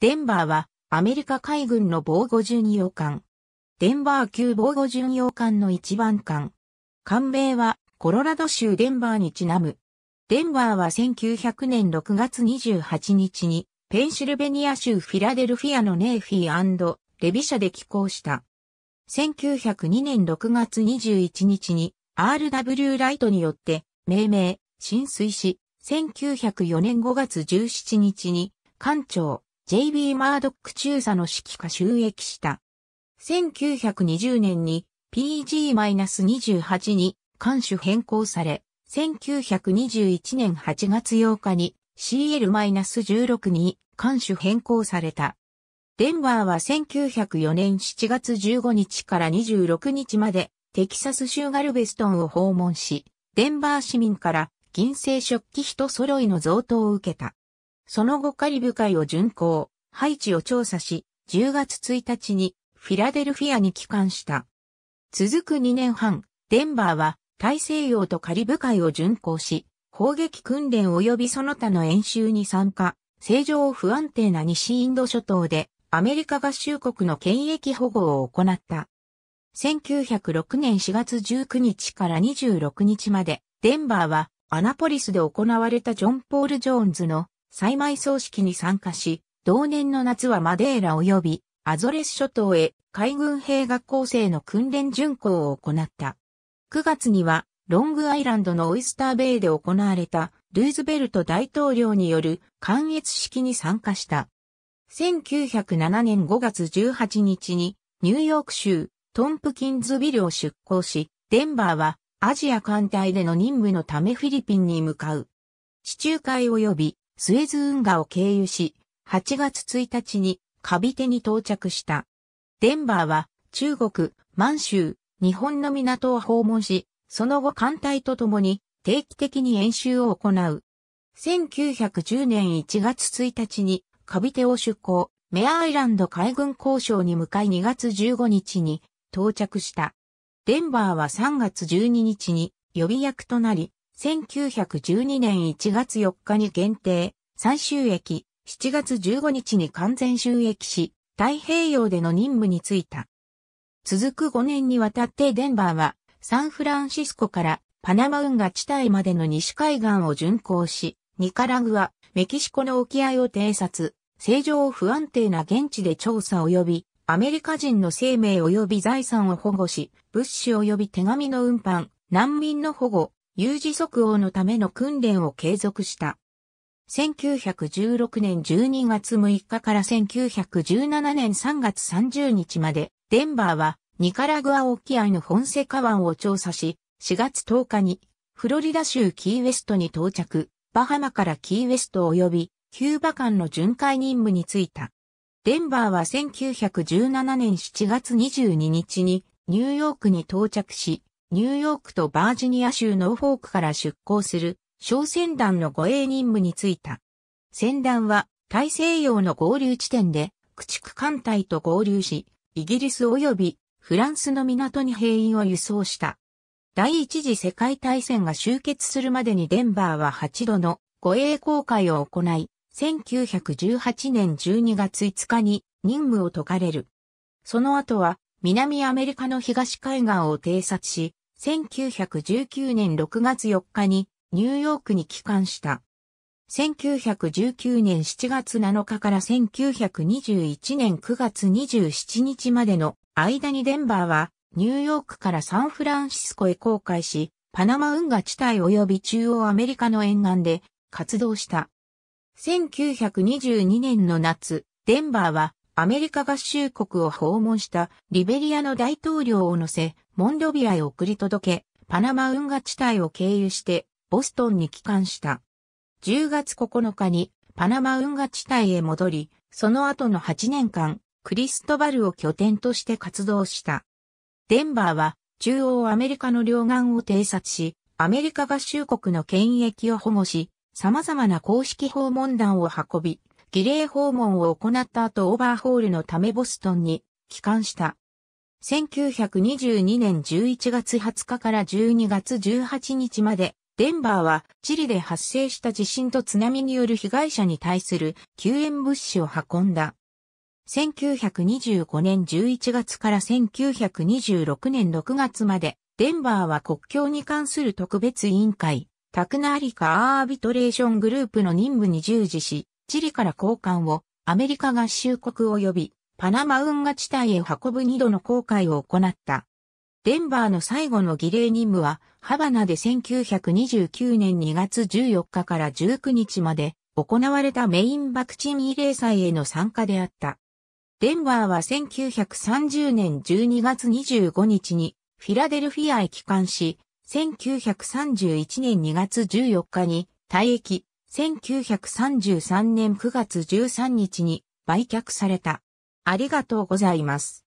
デンバーはアメリカ海軍の防護巡洋艦。デンバー級防護巡洋艦の一番艦。艦名はコロラド州デンバーにちなむ。デンバーは1900年6月28日にペンシルベニア州フィラデルフィアのネーフィーレビ社で寄港した。1902年6月21日に RW ライトによって命名、浸水し、1904年5月17日に艦長、J.B. マードック中佐の指揮下収益した。1920年に PG-28 に艦守変更され、1921年8月8日に CL-16 に艦守変更された。デンバーは1904年7月15日から26日までテキサス州ガルベストンを訪問し、デンバー市民から銀製食器人揃いの贈答を受けた。その後カリブ海を巡航、ハイチを調査し、10月1日にフィラデルフィアに帰還した。続く2年半、デンバーは大西洋とカリブ海を巡航し、砲撃訓練及びその他の演習に参加、正常不安定な西インド諸島でアメリカ合衆国の権益保護を行った。1906年4月19日から26日まで、デンバーはアナポリスで行われたジョン・ポール・ジョーンズの祭埋葬式に参加し、同年の夏はマデーラ及びアゾレス諸島へ海軍兵学校生の訓練巡行を行った。9月にはロングアイランドのオイスターベイで行われたルーズベルト大統領による観閲式に参加した。1907年5月18日にニューヨーク州トンプキンズビルを出港し、デンバーはアジア艦隊での任務のためフィリピンに向かう。地中海及びスエズ運河を経由し、8月1日にカビテに到着した。デンバーは中国、満州、日本の港を訪問し、その後艦隊とともに定期的に演習を行う。1910年1月1日にカビテを出港、メアアイランド海軍交渉に向かい2月15日に到着した。デンバーは3月12日に予備役となり、1912年1月4日に限定、最終役、7月15日に完全収益し、太平洋での任務に就いた。続く5年にわたってデンバーは、サンフランシスコからパナマ運河地帯までの西海岸を巡航し、ニカラグア、メキシコの沖合を偵察、正常不安定な現地で調査及び、アメリカ人の生命及び財産を保護し、物資及び手紙の運搬、難民の保護、有事即応のための訓練を継続した。1916年12月6日から1917年3月30日まで、デンバーはニカラグア沖合の本ォンセカ湾を調査し、4月10日にフロリダ州キーウェストに到着、バハマからキーウェスト及びキューバ間の巡回任務に就いた。デンバーは1917年7月22日にニューヨークに到着し、ニューヨークとバージニア州ノーフォークから出港する小船団の護衛任務に就いた。船団は大西洋の合流地点で駆逐艦隊と合流し、イギリス及びフランスの港に兵員を輸送した。第一次世界大戦が終結するまでにデンバーは8度の護衛航海を行い、1918年12月5日に任務を解かれる。その後は南アメリカの東海岸を偵察し、1919年6月4日にニューヨークに帰還した。1919年7月7日から1921年9月27日までの間にデンバーはニューヨークからサンフランシスコへ航海し、パナマ運河地帯及び中央アメリカの沿岸で活動した。1922年の夏、デンバーはアメリカ合衆国を訪問したリベリアの大統領を乗せ、モンドビアへ送り届け、パナマ運河地帯を経由して、ボストンに帰還した。10月9日にパナマ運河地帯へ戻り、その後の8年間、クリストバルを拠点として活動した。デンバーは中央アメリカの両岸を偵察し、アメリカ合衆国の権益を保護し、様々な公式訪問団を運び、儀礼訪問を行った後オーバーホールのためボストンに帰還した。1922年11月20日から12月18日まで、デンバーはチリで発生した地震と津波による被害者に対する救援物資を運んだ。1925年11月から1926年6月まで、デンバーは国境に関する特別委員会、タクナーリカ・アービトレーショングループの任務に従事し、チリから交換をアメリカ合衆国及びパナマ運河地帯へ運ぶ2度の航海を行った。デンバーの最後の儀礼任務は、ハバナで1929年2月14日から19日まで行われたメインバクチン慰霊祭への参加であった。デンバーは1930年12月25日にフィラデルフィアへ帰還し、1931年2月14日に退役、1933年9月13日に売却された。ありがとうございます。